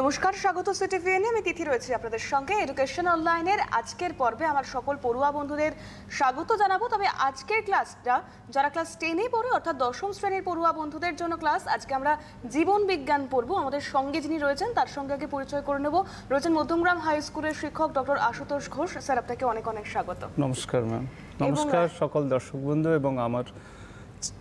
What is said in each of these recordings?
নমস্কার স্বাগত সিটি ভিএনে আমি তিথি রয়েছে আপনাদের সঙ্গে এডুকেশন অনলাইনের আজকের পর্বে আমার সকল পড়ুয়া বন্ধুদের স্বাগত জানাবো তবে আজকের ক্লাসটা যারা ক্লাস টেনে পড়ে অর্থাৎ দশম শ্রেণীর পড়ুয়া বন্ধুদের জন্য ক্লাস আজকে আমরা জীবন বিজ্ঞান পড়ব আমাদের সঙ্গে যিনি রয়েছেন তার সঙ্গে আগে পরিচয় করে নেব রয়েছেন মধ্যমগ্রাম হাই স্কুলের শিক্ষক ডক্টর আশুতোষ ঘোষ স্যার আপনাকে অনেক অনেক স্বাগত নমস্কার ম্যাম নমস্কার সকল দর্শক বন্ধু এবং আমার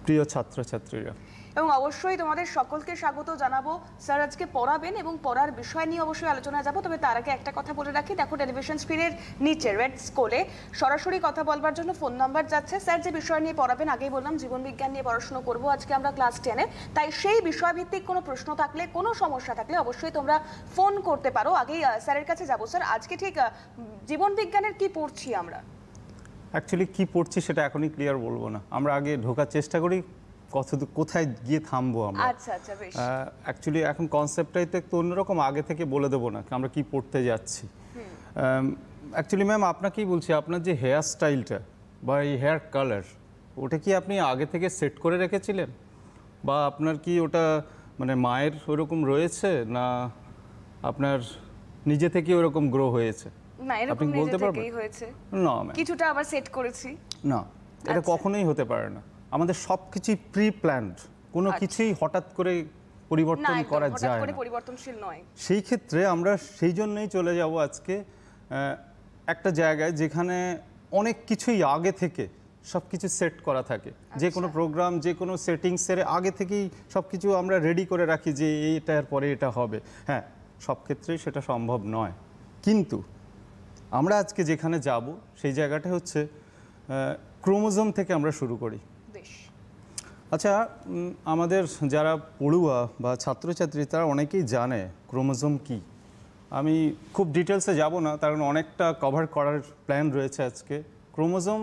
প্রিয় ছাত্রছাত্রীরা এবং অবশ্যই তোমাদের সকলকে স্বাগত জানাবো স্যার আজকে পড়াবেন এবং পড়ার বিষয় নিয়ে অবশ্যই আলোচনা যাবো তবে তার আগে একটা কথা বলে রাখি দেখো টেলিভিশন স্ক্রিনের নিচে রেড স্কোলে সরাসরি কথা বলবার জন্য ফোন নাম্বার যাচ্ছে স্যার যে বিষয় নিয়ে পড়াবেন আগেই বললাম জীবনবিজ্ঞান নিয়ে পড়াশুনো করব আজকে আমরা ক্লাস টেনে তাই সেই বিষয়ভিত্তিক কোনো প্রশ্ন থাকলে কোনো সমস্যা থাকলে অবশ্যই তোমরা ফোন করতে পারো আগেই স্যারের কাছে যাবো স্যার আজকে ঠিক জীবনবিজ্ঞানের কি পড়ছি আমরা অ্যাকচুয়ালি কি পড়ছি সেটা এখনই ক্লিয়ার বলবো না আমরা আগে ঢোকার চেষ্টা করি কত কোথায় গিয়ে থামবো আমরা আচ্ছা আচ্ছা বেশ অ্যাকচুয়ালি এখন কনসেপ্টটাই তো একটু অন্যরকম আগে থেকে বলে দেবো না আমরা কি পড়তে যাচ্ছি অ্যাকচুয়ালি ম্যাম আপনাকেই বলছি আপনার যে হেয়ার স্টাইলটা বা এই হেয়ার কালার ওটা কি আপনি আগে থেকে সেট করে রেখেছিলেন বা আপনার কি ওটা মানে মায়ের ওরকম রয়েছে না আপনার নিজে থেকে ওরকম গ্রো হয়েছে আপনি বলতে পারবেন না কিছুটা আবার সেট করেছি না এটা আচ্ছা। কখনোই হতে পারে না আমাদের সব কিছুই প্রি প্ল্যান্ড কোনো আচ্ছা। কিছুই হঠাৎ করে পরিবর্তন করা যায় না পরিবর্তনশীল নয় সেই ক্ষেত্রে আমরা সেই জন্যই চলে যাব আজকে একটা জায়গায় যেখানে অনেক কিছুই আগে থেকে সব কিছু সেট করা থাকে আচ্ছা। যে কোনো প্রোগ্রাম যে কোনো সেটিংসের আগে থেকেই সব কিছু আমরা রেডি করে রাখি যে এটার পরে এটা হবে হ্যাঁ সব ক্ষেত্রেই সেটা সম্ভব নয় কিন্তু আমরা আজকে যেখানে যাব সেই জায়গাটা হচ্ছে ক্রোমোজোম থেকে আমরা শুরু করি আচ্ছা আমাদের যারা পড়ুয়া বা ছাত্রছাত্রী তারা অনেকেই জানে ক্রোমোজোম কি আমি খুব ডিটেলসে যাব না কারণ অনেকটা কভার করার প্ল্যান রয়েছে আজকে ক্রোমোজোম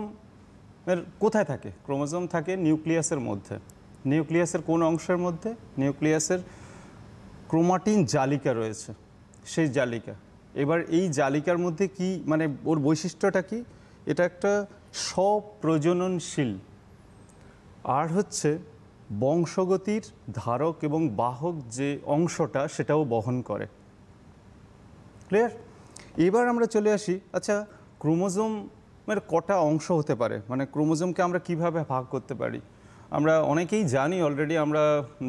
এর কোথায় থাকে ক্রোমোজোম থাকে নিউক্লিয়াসের মধ্যে নিউক্লিয়াসের কোন অংশের মধ্যে নিউক্লিয়াসের ক্রোমাটিন জালিকা রয়েছে সেই জালিকা এবার এই জালিকার মধ্যে কি মানে ওর বৈশিষ্ট্যটা কি এটা একটা স্বপ্রজননশীল আর হচ্ছে বংশগতির ধারক এবং বাহক যে অংশটা সেটাও বহন করে ক্লিয়ার এবার আমরা চলে আসি আচ্ছা ক্রোমোজোমের কটা অংশ হতে পারে মানে ক্রোমোজোমকে আমরা কিভাবে ভাগ করতে পারি আমরা অনেকেই জানি অলরেডি আমরা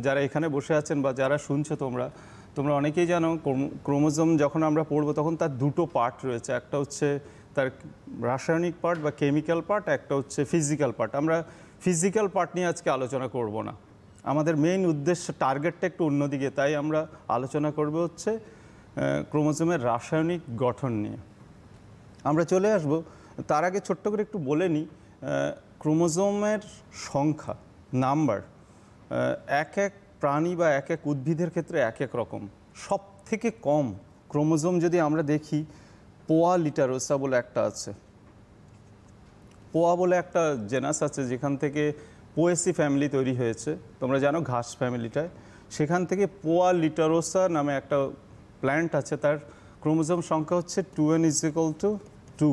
যারা এখানে বসে আছেন বা যারা শুনছো তোমরা তোমরা অনেকেই জানো ক্রোমোজোম যখন আমরা পড়বো তখন তার দুটো পার্ট রয়েছে একটা হচ্ছে তার রাসায়নিক পার্ট বা কেমিক্যাল পার্ট একটা হচ্ছে ফিজিক্যাল পার্ট আমরা ফিজিক্যাল পার্ট নিয়ে আজকে আলোচনা করব না আমাদের মেইন উদ্দেশ্য টার্গেটটা একটু অন্যদিকে তাই আমরা আলোচনা করব হচ্ছে ক্রোমোজোমের রাসায়নিক গঠন নিয়ে আমরা চলে আসব তার আগে ছোট্ট করে একটু বলে নিই ক্রোমোজোমের সংখ্যা নাম্বার এক এক প্রাণী বা এক এক উদ্ভিদের ক্ষেত্রে এক এক রকম সব থেকে কম ক্রোমোজোম যদি আমরা দেখি পোয়া লিটারোসা বলে একটা আছে পোয়া বলে একটা জেনাস আছে যেখান থেকে পোয়েসি ফ্যামিলি তৈরি হয়েছে তোমরা জানো ঘাস ফ্যামিলিটায় সেখান থেকে পোয়া লিটারোসা নামে একটা প্ল্যান্ট আছে তার ক্রোমোজম সংখ্যা হচ্ছে two N is equal two two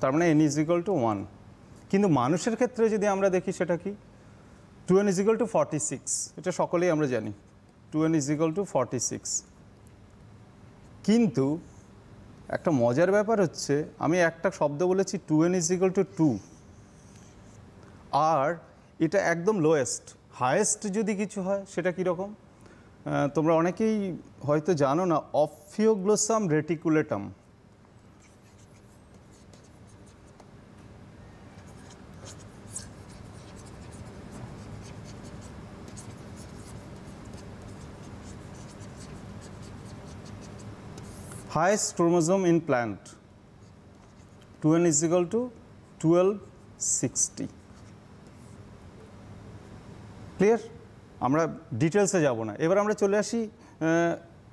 তার মানে এন ইজিক্যাল টু ওয়ান কিন্তু মানুষের ক্ষেত্রে যদি আমরা দেখি সেটা কি two N is equal two forty six এটা সকলেই আমরা জানি two N is equal two forty six কিন্তু একটা মজার ব্যাপার হচ্ছে আমি একটা শব্দ বলেছি two N is equal two two আর এটা একদম লোয়েস্ট হায়েস্ট যদি কিছু হয় সেটা কীরকম তোমরা অনেকেই হয়তো জানো না Ophioglossum reticulatum highest chromosome in plant 2n is equal to 1260 clear আমরা ডিটেলসে যাব না এবার আমরা চলে আসি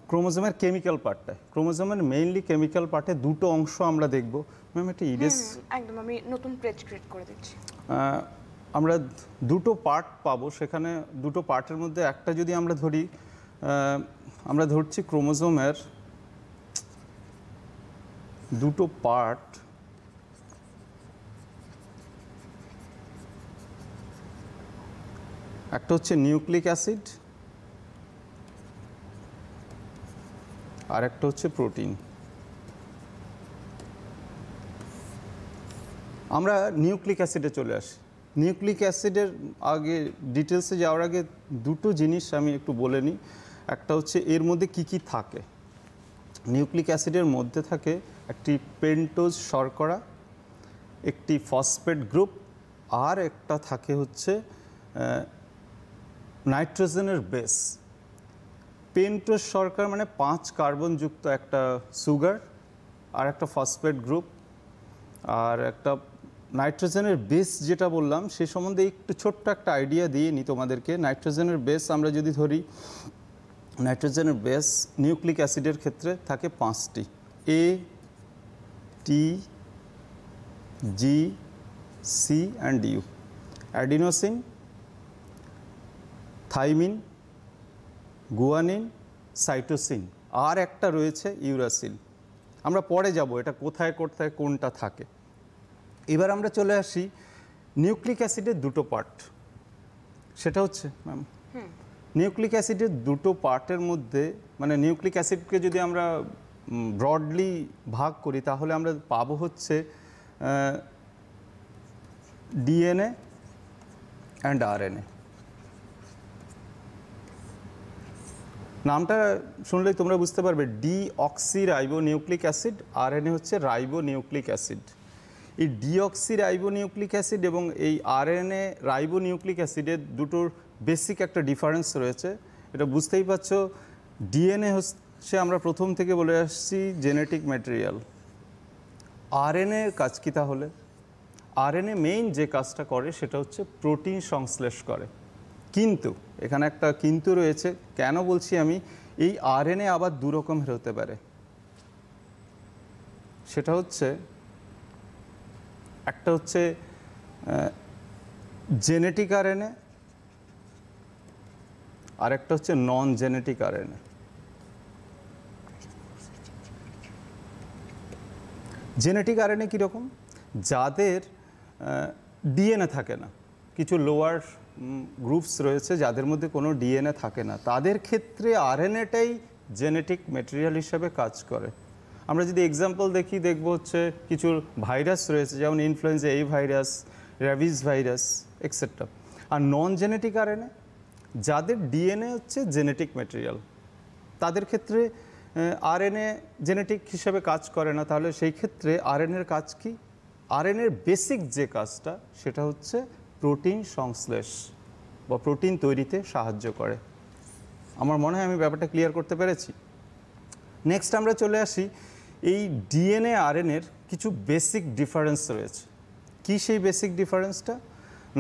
ক্রোমোজোমের কেমিক্যাল পার্টটায় ক্রোমোজোমের মেইনলি কেমিক্যাল পার্টে দুটো অংশ আমরা দেখব ম্যাম এটা ইডেস একদম আমি নতুন পেজ ক্রিয়েট করে দিচ্ছি আমরা দুটো পার্ট পাবো সেখানে দুটো পার্টের মধ্যে একটা যদি আমরা ধরি আমরা ধরছি ক্রোমোজোমের দুটো পার্ট একটা হচ্ছে নিউক্লিক অ্যাসিড আর একটা হচ্ছে প্রোটিন আমরা নিউক্লিক অ্যাসিডে চলে আসি নিউক্লিক অ্যাসিডের আগে ডিটেলসে যাওয়ার আগে দুটো জিনিস আমি একটু বলে নিই একটা হচ্ছে এর মধ্যে কি কি থাকে নিউক্লিক অ্যাসিডের মধ্যে থাকে একটি পেন্টোজ শর্করা একটি ফসফেট গ্রুপ আর একটা থাকে হচ্ছে নাইট্রোজেনের বেস পেন্টোজ শর্করা মানে পাঁচ কার্বনযুক্ত একটা সুগার আর একটা ফসফেট গ্রুপ আর একটা নাইট্রোজেনের বেস যেটা বললাম সে সম্বন্ধে একটু ছোট্ট একটা আইডিয়া দিয়ে নিই তোমাদেরকে নাইট্রোজেনের বেস আমরা যদি ধরি নাইট্রোজেনের বেস নিউক্লিক অ্যাসিডের ক্ষেত্রে থাকে পাঁচটি A T, G, C and U. Adenosine, thymine guanine cytosine আর একটা রয়েছে ইউরাসিল আমরা পরে যাব এটা কোথায় কোথায় কোনটা থাকে এবার আমরা চলে আসি নিউক্লিক অ্যাসিডের দুটো পার্ট সেটা হচ্ছে ম্যাম নিউক্লিক অ্যাসিডের দুটো পার্টের মধ্যে মানে নিউক্লিক অ্যাসিডকে যদি আমরা ব্রডলি ভাগ করি তাহলে আমরা পাবো হচ্ছে ডিএনএ অ্যান্ড আরএনএ নামটা শুনলেই তোমরা বুঝতে পারবে ribo nucleic acid RNA হচ্ছে রাইবো নিউক্লিক অ্যাসিড এই ডিঅক্সি রাইবো নিউক্লিক অ্যাসিড এবং এই আরএনএ রাইবো নিউক্লিক অ্যাসিডের দুটোর বেসিক একটা ডিফারেন্স রয়েছে এটা বুঝতেই পারছো ডিএনএ সে আমরা প্রথম থেকে বলে আসছি জেনেটিক ম্যাটেরিয়াল আরএনএ কাজ কি তাহলে আরএনএ মেইন যে কাজটা করে সেটা হচ্ছে প্রোটিন সংশ্লেষ করে কিন্তু এখানে একটা কিন্তু রয়েছে কেন বলছি আমি এই আরএনএ আবার দু রকমের হতে পারে সেটা হচ্ছে একটা হচ্ছে জেনেটিক এ আর একটা হচ্ছে নন জেনেটিক আর এ জেনেটিক আরএনএ কীরকম যাদের ডিএনএ থাকে না কিছু লোয়ার গ্রুপস রয়েছে যাদের মধ্যে কোনো ডিএনএ থাকে না তাদের ক্ষেত্রে আরএনএটাই জেনেটিক মেটেরিয়াল হিসাবে কাজ করে আমরা যদি এক্সাম্পল দেখি দেখব হচ্ছে কিছু ভাইরাস রয়েছে যেমন ইনফ্লুয়েঞ্জা এই ভাইরাস র্যাবিস ভাইরাস এক্সেট্রা আর নন জেনেটিক আরএনএ যাদের ডিএনএ হচ্ছে জেনেটিক মেটেরিয়াল তাদের ক্ষেত্রে আরএনএ জেনেটিক হিসেবে কাজ করে না তাহলে সেই ক্ষেত্রে এর কাজ কি আরএনএর বেসিক যে কাজটা সেটা হচ্ছে প্রোটিন সংশ্লেষ বা প্রোটিন তৈরিতে সাহায্য করে আমার মনে হয় আমি ব্যাপারটা ক্লিয়ার করতে পেরেছি নেক্সট আমরা চলে আসি এই ডিএনএ আরএনএর কিছু বেসিক ডিফারেন্স রয়েছে কি সেই বেসিক ডিফারেন্সটা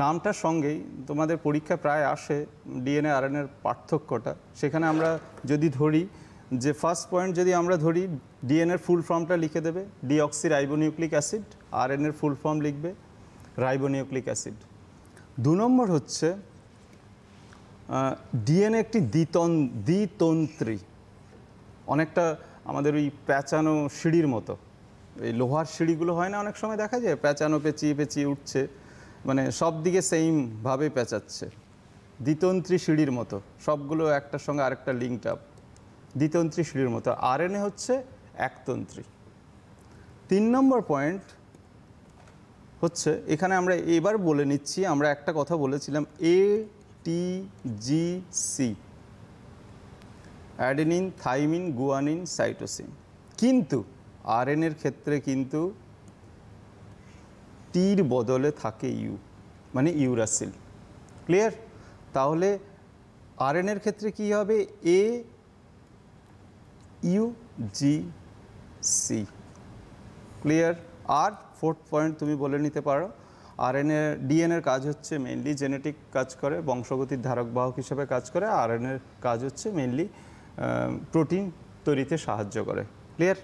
নামটার সঙ্গেই তোমাদের পরীক্ষা প্রায় আসে ডিএনএ আরএনএর পার্থক্যটা সেখানে আমরা যদি ধরি যে ফার্স্ট পয়েন্ট যদি আমরা ধরি ডিএনএর ফুল ফর্মটা লিখে দেবে ডিঅক্সি রাইবোনিউক্লিক অ্যাসিড আর এর ফুল ফর্ম লিখবে রাইবোনিউক্লিক অ্যাসিড দু নম্বর হচ্ছে ডিএনএ একটি দ্বিতন দ্বিতন্ত্রী অনেকটা আমাদের ওই প্যাঁচানো সিঁড়ির মতো এই লোহার সিঁড়িগুলো হয় না অনেক সময় দেখা যায় প্যাঁচানো পেঁচিয়ে পেঁচিয়ে উঠছে মানে সব দিকে সেইমভাবে প্যাঁচাচ্ছে দ্বিতন্ত্রী সিঁড়ির মতো সবগুলো একটার সঙ্গে আরেকটা লিঙ্ক আপ দ্বিতন্ত্রী সিঁড়ির মতো আরএনএ হচ্ছে একতন্ত্রী তিন নম্বর পয়েন্ট হচ্ছে এখানে আমরা এবার বলে নিচ্ছি আমরা একটা কথা বলেছিলাম A T G C adenine thymine guanine cytosine কিন্তু এর ক্ষেত্রে কিন্তু টির বদলে থাকে ইউ মানে ইউরাসিল ক্লিয়ার তাহলে এর ক্ষেত্রে কি হবে A U G C clear আর ফোর্থ পয়েন্ট তুমি বলে নিতে পারো আর আরএনএ ডিএনএর কাজ হচ্ছে মেনলি জেনেটিক কাজ করে বংশগতির ধারক বাহক হিসেবে কাজ করে আর এর কাজ হচ্ছে মেনলি প্রোটিন তৈরিতে সাহায্য করে ক্লিয়ার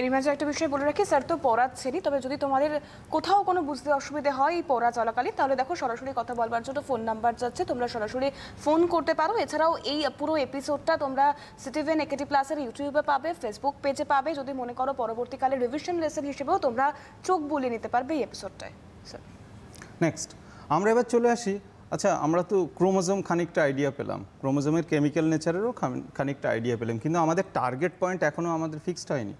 এরই মাঝে একটা বিষয় বলে রাখি স্যার তো পড়াচ্ছেনই তবে যদি তোমাদের কোথাও কোনো বুঝতে অসুবিধে হয় পড়া চলাকালীন তাহলে দেখো সরাসরি কথা বলবার জন্য ফোন নাম্বার যাচ্ছে তোমরা সরাসরি ফোন করতে পারো এছাড়াও এই পুরো এপিসোডটা তোমরা সিটিভেন একেটি প্লাসের ইউটিউবে পাবে ফেসবুক পেজে পাবে যদি মনে করো পরবর্তীকালে রিভিশন লেসন হিসেবেও তোমরা চোখ বুলিয়ে নিতে পারবে এই এপিসোডটায় স্যার নেক্সট আমরা এবার চলে আসি আচ্ছা আমরা তো ক্রোমোজোম খানিকটা আইডিয়া পেলাম ক্রোমোজোমের কেমিক্যাল নেচারেরও খানিকটা আইডিয়া পেলাম কিন্তু আমাদের টার্গেট পয়েন্ট এখনও আমাদের ফিক্সড হয়নি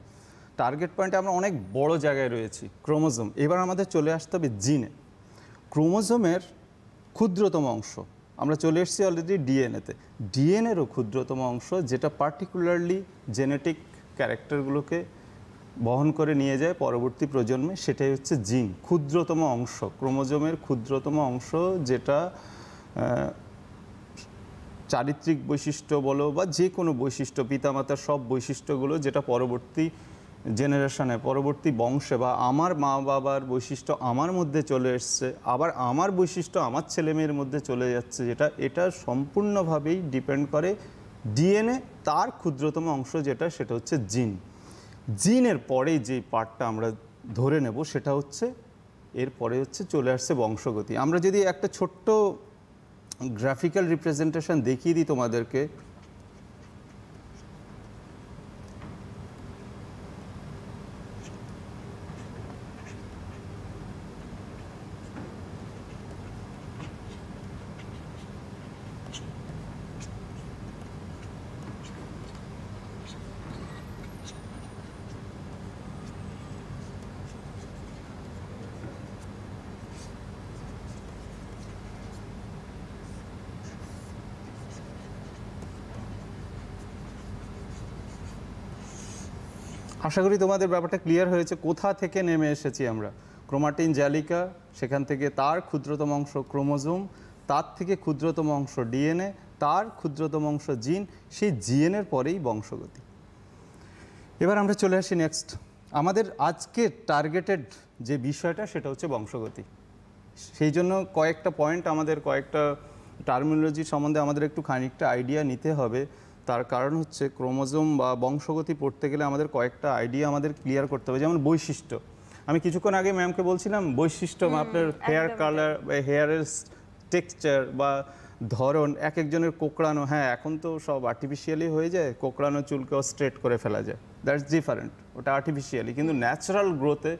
টার্গেট পয়েন্টে আমরা অনেক বড় জায়গায় রয়েছি ক্রোমোজোম এবার আমাদের চলে আসতে হবে জিনে ক্রোমোজোমের ক্ষুদ্রতম অংশ আমরা চলে এসেছি অলরেডি ডিএনএতে ডিএনএরও ক্ষুদ্রতম অংশ যেটা পার্টিকুলারলি জেনেটিক ক্যারেক্টারগুলোকে বহন করে নিয়ে যায় পরবর্তী প্রজন্মে সেটাই হচ্ছে জিন ক্ষুদ্রতম অংশ ক্রোমোজোমের ক্ষুদ্রতম অংশ যেটা চারিত্রিক বৈশিষ্ট্য বলো বা যে কোনো বৈশিষ্ট্য পিতামাতার সব বৈশিষ্ট্যগুলো যেটা পরবর্তী জেনারেশনে পরবর্তী বংশে বা আমার মা বাবার বৈশিষ্ট্য আমার মধ্যে চলে এসছে আবার আমার বৈশিষ্ট্য আমার ছেলেমেয়ের মধ্যে চলে যাচ্ছে যেটা এটা সম্পূর্ণভাবেই ডিপেন্ড করে ডিএনএ তার ক্ষুদ্রতম অংশ যেটা সেটা হচ্ছে জিন জিনের পরে যে পার্টটা আমরা ধরে নেব সেটা হচ্ছে এরপরে হচ্ছে চলে আসছে বংশগতি আমরা যদি একটা ছোট্ট গ্রাফিক্যাল রিপ্রেজেন্টেশন দেখিয়ে দিই তোমাদেরকে আশা করি তোমাদের ব্যাপারটা ক্লিয়ার হয়েছে কোথা থেকে নেমে এসেছি আমরা ক্রোমাটিন জ্যালিকা সেখান থেকে তার ক্ষুদ্রতম অংশ ক্রোমোজোম তার থেকে ক্ষুদ্রতম অংশ ডিএনএ তার ক্ষুদ্রতম অংশ জিন সেই জিএনের পরেই বংশগতি এবার আমরা চলে আসি নেক্সট আমাদের আজকে টার্গেটেড যে বিষয়টা সেটা হচ্ছে বংশগতি সেই জন্য কয়েকটা পয়েন্ট আমাদের কয়েকটা টার্মিনোলজি সম্বন্ধে আমাদের একটু খানিকটা আইডিয়া নিতে হবে তার কারণ হচ্ছে ক্রোমোজোম বা বংশগতি পড়তে গেলে আমাদের কয়েকটা আইডিয়া আমাদের ক্লিয়ার করতে হবে যেমন বৈশিষ্ট্য আমি কিছুক্ষণ আগে ম্যামকে বলছিলাম বৈশিষ্ট্য আপনার হেয়ার কালার বা হেয়ারের টেক্সচার বা ধরন এক একজনের কোকড়ানো হ্যাঁ এখন তো সব আর্টিফিশিয়ালি হয়ে যায় কোকড়ানো চুলকেও স্ট্রেট করে ফেলা যায় দ্যাটস ডিফারেন্ট ওটা আর্টিফিশিয়ালি কিন্তু ন্যাচারাল গ্রোথে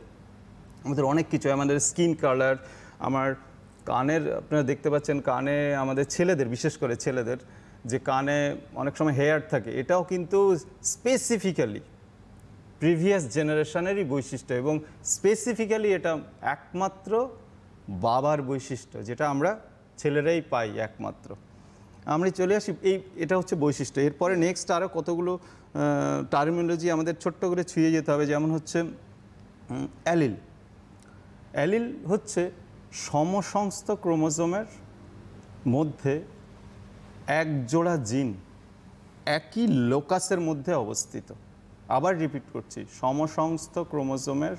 আমাদের অনেক কিছু আমাদের স্কিন কালার আমার কানের আপনারা দেখতে পাচ্ছেন কানে আমাদের ছেলেদের বিশেষ করে ছেলেদের যে কানে অনেক সময় হেয়ার থাকে এটাও কিন্তু স্পেসিফিক্যালি প্রিভিয়াস জেনারেশনেরই বৈশিষ্ট্য এবং স্পেসিফিক্যালি এটা একমাত্র বাবার বৈশিষ্ট্য যেটা আমরা ছেলেরাই পাই একমাত্র আমরা চলে আসি এই এটা হচ্ছে বৈশিষ্ট্য এরপরে নেক্সট আরও কতগুলো টার্মিনোলজি আমাদের ছোট্ট করে ছুঁয়ে যেতে হবে যেমন হচ্ছে অ্যালিল অ্যালিল হচ্ছে সমসংস্থ ক্রোমোজোমের মধ্যে এক জোড়া জিন একই লোকাসের মধ্যে অবস্থিত আবার রিপিট করছি সমসংস্থ ক্রোমোজোমের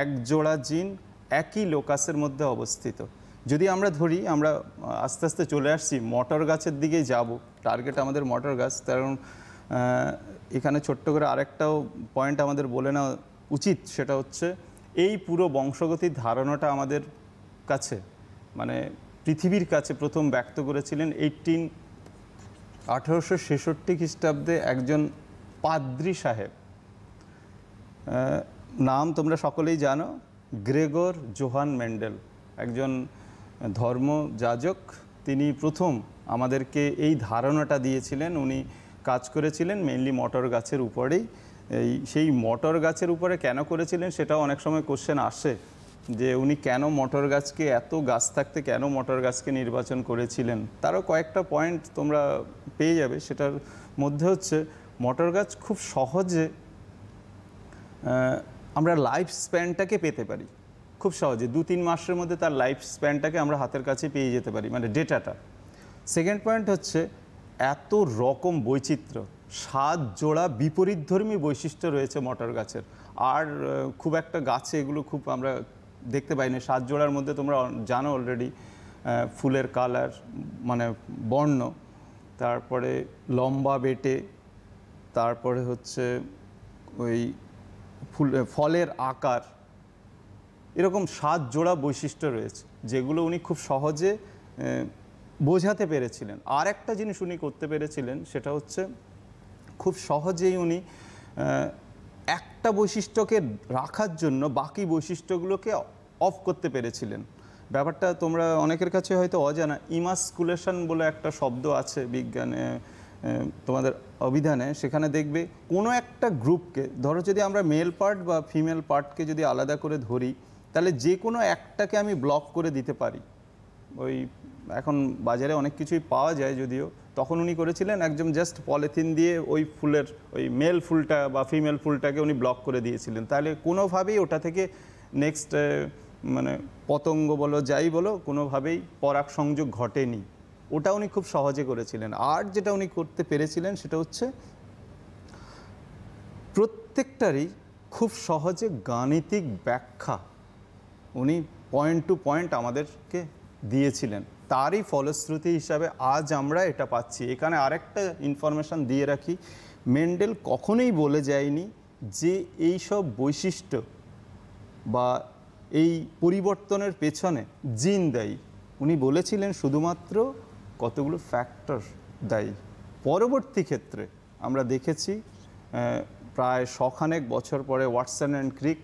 এক জোড়া জিন একই লোকাসের মধ্যে অবস্থিত যদি আমরা ধরি আমরা আস্তে আস্তে চলে আসছি মটর গাছের দিকেই যাব টার্গেট আমাদের মটর গাছ কারণ এখানে ছোট্ট করে আরেকটাও পয়েন্ট আমাদের বলে নেওয়া উচিত সেটা হচ্ছে এই পুরো বংশগতির ধারণাটা আমাদের কাছে মানে পৃথিবীর কাছে প্রথম ব্যক্ত করেছিলেন এইটিন আঠেরোশো ছেষট্টি খ্রিস্টাব্দে একজন পাদ্রি সাহেব নাম তোমরা সকলেই জানো গ্রেগর জোহান মেন্ডেল একজন ধর্মযাজক তিনি প্রথম আমাদেরকে এই ধারণাটা দিয়েছিলেন উনি কাজ করেছিলেন মেনলি মটর গাছের উপরেই এই সেই মটর গাছের উপরে কেন করেছিলেন সেটাও অনেক সময় কোশ্চেন আসে যে উনি কেন মটর গাছকে এত গাছ থাকতে কেন মটর গাছকে নির্বাচন করেছিলেন তারও কয়েকটা পয়েন্ট তোমরা পেয়ে যাবে সেটার মধ্যে হচ্ছে মটর গাছ খুব সহজে আমরা লাইফ স্প্যানটাকে পেতে পারি খুব সহজে দু তিন মাসের মধ্যে তার লাইফ স্প্যানটাকে আমরা হাতের কাছে পেয়ে যেতে পারি মানে ডেটাটা সেকেন্ড পয়েন্ট হচ্ছে এত রকম বৈচিত্র্য সাত জোড়া বিপরীতধর্মী বৈশিষ্ট্য রয়েছে মটর গাছের আর খুব একটা গাছে এগুলো খুব আমরা দেখতে পাইনি সাত জোড়ার মধ্যে তোমরা জানো অলরেডি ফুলের কালার মানে বর্ণ তারপরে লম্বা বেটে তারপরে হচ্ছে ওই ফুল ফলের আকার এরকম সাত জোড়া বৈশিষ্ট্য রয়েছে যেগুলো উনি খুব সহজে বোঝাতে পেরেছিলেন আর একটা জিনিস উনি করতে পেরেছিলেন সেটা হচ্ছে খুব সহজেই উনি একটা বৈশিষ্ট্যকে রাখার জন্য বাকি বৈশিষ্ট্যগুলোকে অফ করতে পেরেছিলেন ব্যাপারটা তোমরা অনেকের কাছে হয়তো অজানা ইমাসকুলেশন বলে একটা শব্দ আছে বিজ্ঞানে তোমাদের অভিধানে সেখানে দেখবে কোনো একটা গ্রুপকে ধরো যদি আমরা মেল পার্ট বা ফিমেল পার্টকে যদি আলাদা করে ধরি তাহলে যে কোনো একটাকে আমি ব্লক করে দিতে পারি ওই এখন বাজারে অনেক কিছুই পাওয়া যায় যদিও তখন উনি করেছিলেন একদম জাস্ট পলিথিন দিয়ে ওই ফুলের ওই মেল ফুলটা বা ফিমেল ফুলটাকে উনি ব্লক করে দিয়েছিলেন তাহলে কোনোভাবেই ওটা থেকে নেক্সট মানে পতঙ্গ বলো যাই বলো কোনোভাবেই পরাগ সংযোগ ঘটেনি ওটা উনি খুব সহজে করেছিলেন আর যেটা উনি করতে পেরেছিলেন সেটা হচ্ছে প্রত্যেকটারই খুব সহজে গাণিতিক ব্যাখ্যা উনি পয়েন্ট টু পয়েন্ট আমাদেরকে দিয়েছিলেন তারই ফলশ্রুতি হিসাবে আজ আমরা এটা পাচ্ছি এখানে আরেকটা ইনফরমেশান দিয়ে রাখি মেন্ডেল কখনোই বলে যায়নি যে এই সব বৈশিষ্ট্য বা এই পরিবর্তনের পেছনে জিন দেয় উনি বলেছিলেন শুধুমাত্র কতগুলো ফ্যাক্টর দেয় পরবর্তী ক্ষেত্রে আমরা দেখেছি প্রায় শখানেক বছর পরে Watson and Crick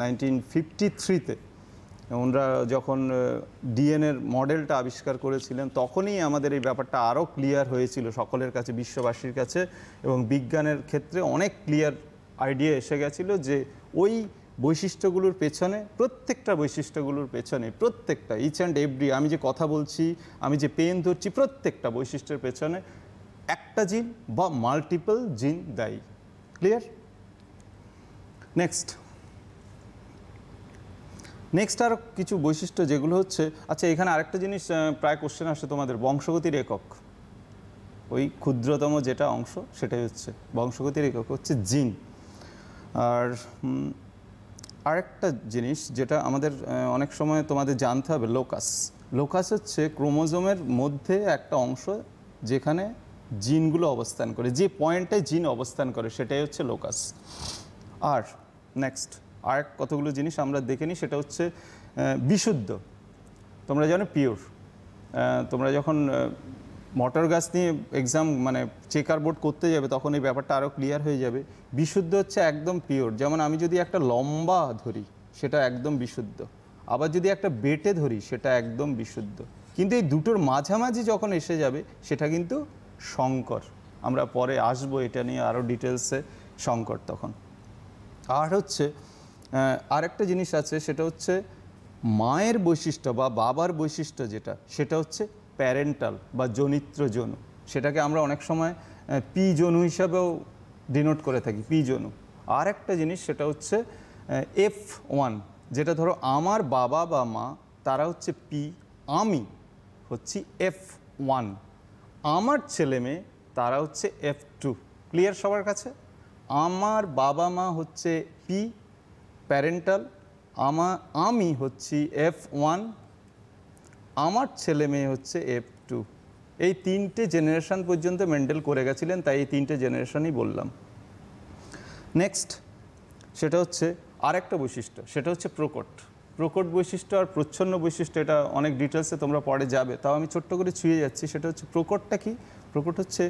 nineteen fifty থ্রিতে ওনারা যখন ডিএনএর মডেলটা আবিষ্কার করেছিলেন তখনই আমাদের এই ব্যাপারটা আরও ক্লিয়ার হয়েছিল সকলের কাছে বিশ্ববাসীর কাছে এবং বিজ্ঞানের ক্ষেত্রে অনেক ক্লিয়ার আইডিয়া এসে গেছিল যে ওই বৈশিষ্ট্যগুলোর পেছনে প্রত্যেকটা বৈশিষ্ট্যগুলোর পেছনে প্রত্যেকটা ইচ অ্যান্ড এভরি আমি যে কথা বলছি আমি যে পেন ধরছি প্রত্যেকটা বৈশিষ্ট্যের পেছনে একটা জিন বা মাল্টিপল জিন দায়ী ক্লিয়ার নেক্সট নেক্সট আর কিছু বৈশিষ্ট্য যেগুলো হচ্ছে আচ্ছা এখানে আরেকটা জিনিস প্রায় কোশ্চেন আসে তোমাদের বংশগতির একক ওই ক্ষুদ্রতম যেটা অংশ সেটাই হচ্ছে বংশগতির একক হচ্ছে জিন আর আরেকটা জিনিস যেটা আমাদের অনেক সময় তোমাদের জানতে হবে লোকাস লোকাস হচ্ছে ক্রোমোজোমের মধ্যে একটা অংশ যেখানে জিনগুলো অবস্থান করে যে পয়েন্টে জিন অবস্থান করে সেটাই হচ্ছে লোকাস আর নেক্সট আর কতগুলো জিনিস আমরা দেখে নিই সেটা হচ্ছে বিশুদ্ধ তোমরা জানো পিওর তোমরা যখন মটর গাছ নিয়ে এক্সাম মানে চেকার বোর্ড করতে যাবে তখন এই ব্যাপারটা আরও ক্লিয়ার হয়ে যাবে বিশুদ্ধ হচ্ছে একদম পিওর যেমন আমি যদি একটা লম্বা ধরি সেটা একদম বিশুদ্ধ আবার যদি একটা বেটে ধরি সেটা একদম বিশুদ্ধ কিন্তু এই দুটোর মাঝামাঝি যখন এসে যাবে সেটা কিন্তু সংকর আমরা পরে আসবো এটা নিয়ে আরও ডিটেলসে সংকট তখন আর হচ্ছে আরেকটা জিনিস আছে সেটা হচ্ছে মায়ের বৈশিষ্ট্য বা বাবার বৈশিষ্ট্য যেটা সেটা হচ্ছে প্যারেন্টাল বা জনিত্র জনু সেটাকে আমরা অনেক সময় পি জনু হিসাবেও ডিনোট করে থাকি পি জনু আর একটা জিনিস সেটা হচ্ছে এফ ওয়ান যেটা ধরো আমার বাবা বা মা তারা হচ্ছে পি আমি হচ্ছি এফ ওয়ান আমার ছেলে মেয়ে তারা হচ্ছে এফ টু ক্লিয়ার সবার কাছে আমার বাবা মা হচ্ছে পি প্যারেন্টাল আমা আমি হচ্ছি এফ ওয়ান আমার ছেলে মেয়ে হচ্ছে এফ টু এই তিনটে জেনারেশান পর্যন্ত মেন্ডেল করে গেছিলেন তাই এই তিনটে জেনারেশানই বললাম নেক্সট সেটা হচ্ছে আরেকটা বৈশিষ্ট্য সেটা হচ্ছে প্রকট প্রকট বৈশিষ্ট্য আর প্রচ্ছন্ন বৈশিষ্ট্য এটা অনেক ডিটেলসে তোমরা পরে যাবে তাও আমি ছোট্ট করে ছুঁয়ে যাচ্ছি সেটা হচ্ছে প্রকটটা কি প্রকট হচ্ছে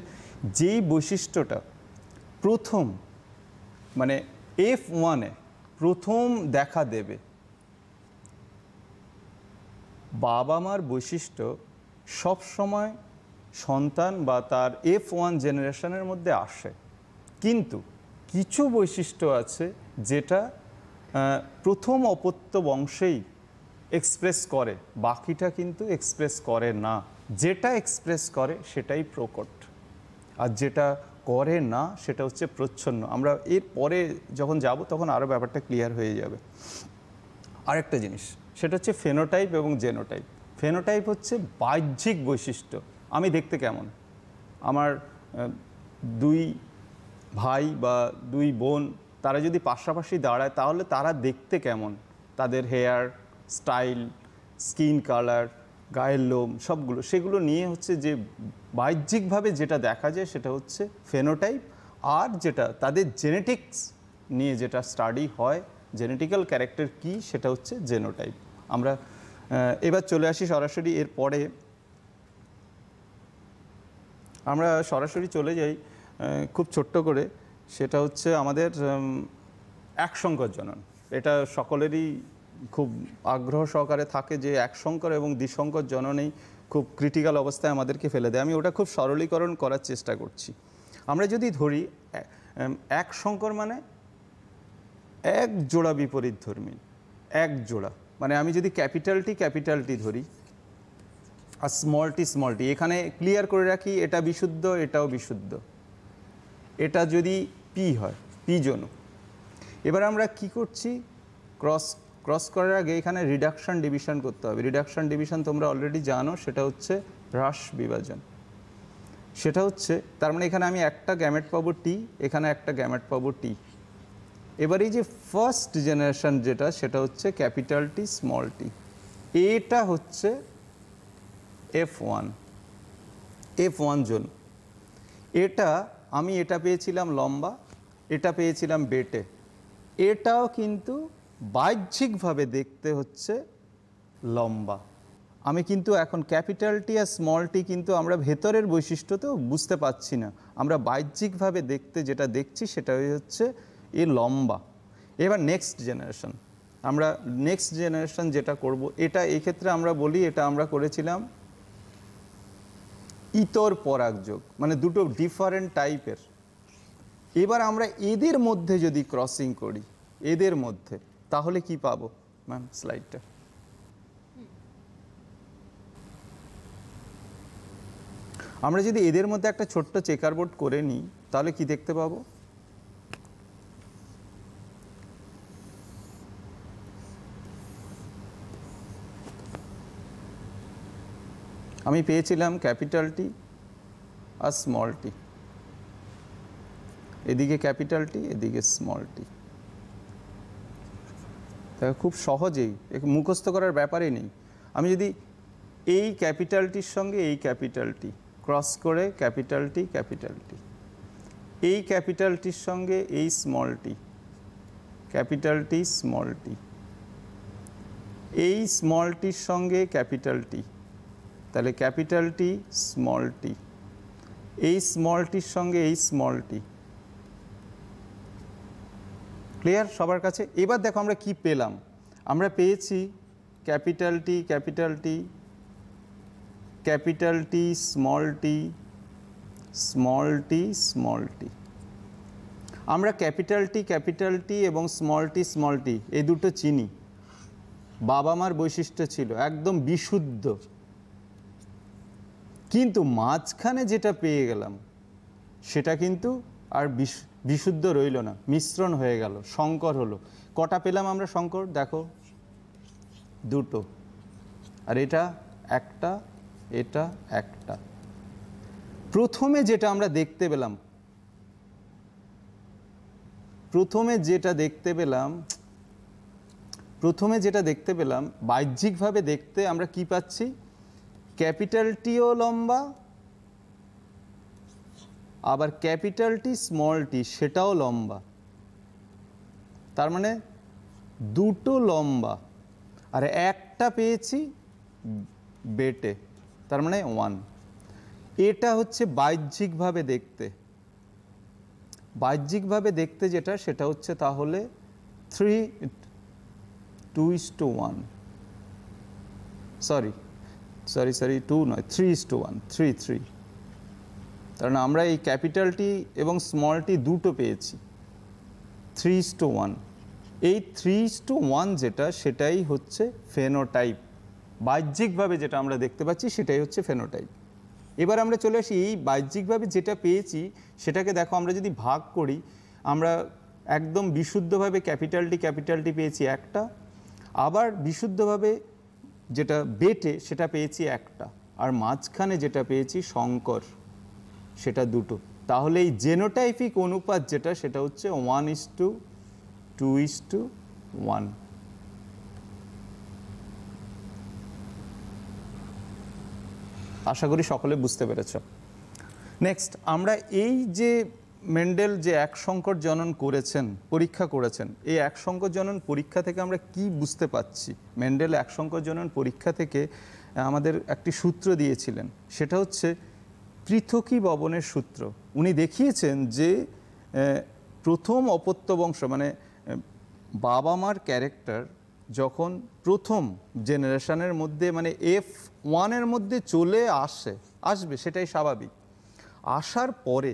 যেই বৈশিষ্ট্যটা প্রথম মানে এফ ওয়ানে প্রথম দেখা দেবে বাবা মার বৈশিষ্ট্য সব সময় সন্তান বা তার এফ ওয়ান জেনারেশনের মধ্যে আসে কিন্তু কিছু বৈশিষ্ট্য আছে যেটা প্রথম অপত্য বংশেই এক্সপ্রেস করে বাকিটা কিন্তু এক্সপ্রেস করে না যেটা এক্সপ্রেস করে সেটাই প্রকট আর যেটা করে না সেটা হচ্ছে প্রচ্ছন্ন আমরা এর পরে যখন যাব তখন আরও ব্যাপারটা ক্লিয়ার হয়ে যাবে আরেকটা জিনিস সেটা হচ্ছে ফেনোটাইপ এবং জেনোটাইপ ফেনোটাইপ হচ্ছে বাহ্যিক বৈশিষ্ট্য আমি দেখতে কেমন আমার দুই ভাই বা দুই বোন তারা যদি পাশাপাশি দাঁড়ায় তাহলে তারা দেখতে কেমন তাদের হেয়ার স্টাইল স্কিন কালার গায়ের লোম সবগুলো সেগুলো নিয়ে হচ্ছে যে বাহ্যিকভাবে যেটা দেখা যায় সেটা হচ্ছে ফেনোটাইপ আর যেটা তাদের জেনেটিক্স নিয়ে যেটা স্টাডি হয় জেনেটিক্যাল ক্যারেক্টার কি সেটা হচ্ছে জেনোটাইপ আমরা এবার চলে আসি সরাসরি এর পরে আমরা সরাসরি চলে যাই খুব ছোট্ট করে সেটা হচ্ছে আমাদের এক জনন এটা সকলেরই খুব আগ্রহ সহকারে থাকে যে একশঙ্কর এবং দ্বিশঙ্কর জননেই খুব ক্রিটিক্যাল অবস্থায় আমাদেরকে ফেলে দেয় আমি ওটা খুব সরলীকরণ করার চেষ্টা করছি আমরা যদি ধরি এক শঙ্কর মানে এক জোড়া বিপরীত ধর্মী এক জোড়া মানে আমি যদি ক্যাপিটালটি ক্যাপিটালটি ধরি আর স্মলটি স্মলটি এখানে ক্লিয়ার করে রাখি এটা বিশুদ্ধ এটাও বিশুদ্ধ এটা যদি পি হয় পি জন এবার আমরা কি করছি ক্রস ক্রস করার আগে এখানে রিডাকশান ডিভিশন করতে হবে রিডাকশান ডিভিশন তোমরা অলরেডি জানো সেটা হচ্ছে হ্রাস বিভাজন সেটা হচ্ছে তার মানে এখানে আমি একটা গ্যামেট পাবো টি এখানে একটা গ্যামেট পাবো টি এবার এই যে ফার্স্ট জেনারেশন যেটা সেটা হচ্ছে ক্যাপিটাল টি স্মল টি এটা হচ্ছে F one F one zone এটা আমি এটা পেয়েছিলাম লম্বা এটা পেয়েছিলাম বেটে এটাও কিন্তু বাহ্যিকভাবে দেখতে হচ্ছে লম্বা আমি কিন্তু এখন ক্যাপিটালটি আর স্মলটি কিন্তু আমরা ভেতরের বৈশিষ্ট্য তো বুঝতে পাচ্ছি না আমরা বাহ্যিকভাবে দেখতে যেটা দেখছি সেটা হচ্ছে এ লম্বা এবার নেক্সট জেনারেশন আমরা নেক্সট জেনারেশন যেটা করব এটা এক্ষেত্রে আমরা বলি এটা আমরা করেছিলাম ইতর পরাগযোগ মানে দুটো ডিফারেন্ট টাইপের এবার আমরা এদের মধ্যে যদি ক্রসিং করি এদের মধ্যে তাহলে কি পাবো ম্যাম স্লাইডটা আমরা যদি এদের মধ্যে একটা ছোট্ট চেকারবোর্ড করে নিই তাহলে কি দেখতে পাবো আমি পেয়েছিলাম ক্যাপিটাল টি আর স্মল টি এদিকে ক্যাপিটাল টি এদিকে স্মল টি তা খুব সহজেই মুখস্থ করার ব্যাপারে নেই আমি যদি এই ক্যাপিটালটির সঙ্গে এই ক্যাপিটালটি ক্রস করে ক্যাপিটালটি ক্যাপিটালটি এই ক্যাপিটালটির সঙ্গে এই স্মলটি ক্যাপিটালটি স্মলটি এই স্মলটির সঙ্গে ক্যাপিটালটি তাহলে ক্যাপিটালটি স্মলটি এই স্মলটির সঙ্গে এই স্মলটি ক্লিয়ার সবার কাছে এবার দেখো আমরা কি পেলাম আমরা পেয়েছি capital T capital T capital T small T small T small T আমরা ক্যাপিটাল টি ক্যাপিটাল টি এবং স্মল টি স্মল টি এই দুটো চিনি বাবা মার বৈশিষ্ট্য ছিল একদম বিশুদ্ধ কিন্তু মাঝখানে যেটা পেয়ে গেলাম সেটা কিন্তু আর বিশ বিশুদ্ধ রইল না মিশ্রণ হয়ে গেল শঙ্কর হলো কটা পেলাম আমরা শঙ্কর দেখো দুটো আর এটা একটা এটা একটা প্রথমে যেটা আমরা দেখতে পেলাম প্রথমে যেটা দেখতে পেলাম প্রথমে যেটা দেখতে পেলাম বাহ্যিকভাবে দেখতে আমরা কি পাচ্ছি ক্যাপিটালটিও লম্বা আবার ক্যাপিটালটি স্মলটি সেটাও লম্বা তার মানে দুটো লম্বা আর একটা পেয়েছি বেটে তার মানে ওয়ান এটা হচ্ছে বাহ্যিকভাবে দেখতে বাহ্যিকভাবে দেখতে যেটা সেটা হচ্ছে তাহলে three to is to one sorry sorry sorry two নয় three is to one three three কারণ আমরা এই ক্যাপিটালটি এবং স্মলটি দুটো পেয়েছি থ্রি টু ওয়ান এই থ্রি টু ওয়ান যেটা সেটাই হচ্ছে ফেনোটাইপ বাহ্যিকভাবে যেটা আমরা দেখতে পাচ্ছি সেটাই হচ্ছে ফেনোটাইপ এবার আমরা চলে আসি এই বাহ্যিকভাবে যেটা পেয়েছি সেটাকে দেখো আমরা যদি ভাগ করি আমরা একদম বিশুদ্ধভাবে ক্যাপিটালটি ক্যাপিটালটি পেয়েছি একটা আবার বিশুদ্ধভাবে যেটা বেটে সেটা পেয়েছি একটা আর মাঝখানে যেটা পেয়েছি শঙ্কর সেটা দুটো তাহলে এই জেনোটাইপিক অনুপাত যেটা সেটা হচ্ছে one is to two is to one আশা করি সকলে বুঝতে পেরেছ নেক্সট আমরা এই যে মেন্ডেল যে এক সংকট জনন করেছেন পরীক্ষা করেছেন এই এক সংকট জনন পরীক্ষা থেকে আমরা কি বুঝতে পাচ্ছি মেন্ডেল এক সংকট জনন পরীক্ষা থেকে আমাদের একটি সূত্র দিয়েছিলেন সেটা হচ্ছে পৃথকী ভবনের সূত্র উনি দেখিয়েছেন যে প্রথম অপত্য বংশ মানে বাবা মার ক্যারেক্টার যখন প্রথম জেনারেশনের মধ্যে মানে এফ ওয়ানের মধ্যে চলে আসে আসবে সেটাই স্বাভাবিক আসার পরে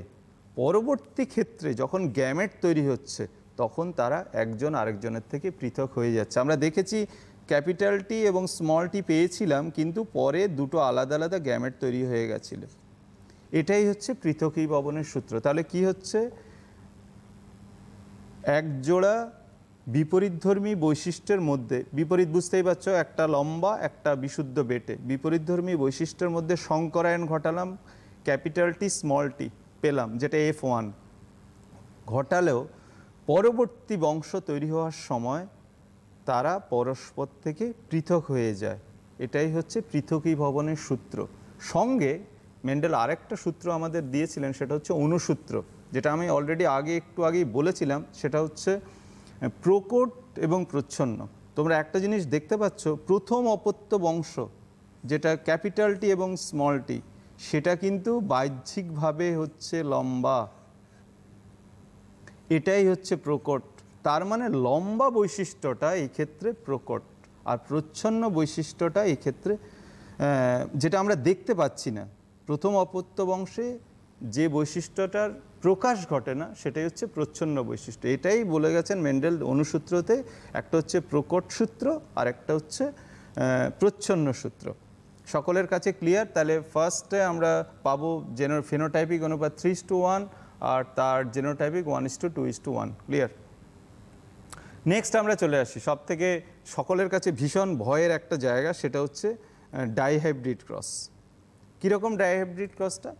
পরবর্তী ক্ষেত্রে যখন গ্যামেট তৈরি হচ্ছে তখন তারা একজন আরেকজনের থেকে পৃথক হয়ে যাচ্ছে আমরা দেখেছি ক্যাপিটালটি এবং স্মলটি পেয়েছিলাম কিন্তু পরে দুটো আলাদা আলাদা গ্যামেট তৈরি হয়ে গেছিলো এটাই হচ্ছে পৃথকী ভবনের সূত্র তাহলে কি হচ্ছে এক জোড়া বিপরীতধর্মী বৈশিষ্ট্যের মধ্যে বিপরীত বুঝতেই পারছ একটা লম্বা একটা বিশুদ্ধ বেটে বিপরীতধর্মী বৈশিষ্ট্যের মধ্যে সংকরায়ন ঘটালাম ক্যাপিটালটি স্মলটি পেলাম যেটা এফ ওয়ান ঘটালেও পরবর্তী বংশ তৈরি হওয়ার সময় তারা পরস্পর থেকে পৃথক হয়ে যায় এটাই হচ্ছে পৃথকী ভবনের সূত্র সঙ্গে মেন্ডেল আরেকটা সূত্র আমাদের দিয়েছিলেন সেটা হচ্ছে অনুসূত্র যেটা আমি অলরেডি আগে একটু আগেই বলেছিলাম সেটা হচ্ছে প্রকট এবং প্রচ্ছন্ন তোমরা একটা জিনিস দেখতে পাচ্ছ প্রথম অপত্য বংশ যেটা ক্যাপিটালটি এবং স্মলটি সেটা কিন্তু বাহ্যিকভাবে হচ্ছে লম্বা এটাই হচ্ছে প্রকট তার মানে লম্বা বৈশিষ্ট্যটা এই ক্ষেত্রে প্রকট আর প্রচ্ছন্ন বৈশিষ্ট্যটা এই ক্ষেত্রে যেটা আমরা দেখতে পাচ্ছি না প্রথম অপত্য বংশে যে বৈশিষ্ট্যটার প্রকাশ ঘটে না সেটাই হচ্ছে প্রচ্ছন্ন বৈশিষ্ট্য এটাই বলে গেছেন মেন্ডেল অনুসূত্রতে একটা হচ্ছে প্রকট সূত্র আর একটা হচ্ছে প্রচ্ছন্ন সূত্র সকলের কাছে ক্লিয়ার তাহলে ফার্স্টে আমরা পাবো জেনো ফিনোটাইপিক অনুপাত থ্রি টু ওয়ান আর তার genotypic one is to two is to one clear next আমরা চলে আসি সব থেকে সকলের কাছে ভীষণ ভয়ের একটা জায়গা সেটা হচ্ছে ডাইহাইব্রিড ক্রস কীরকম ডায়াহাইব্রিড ক্রসটা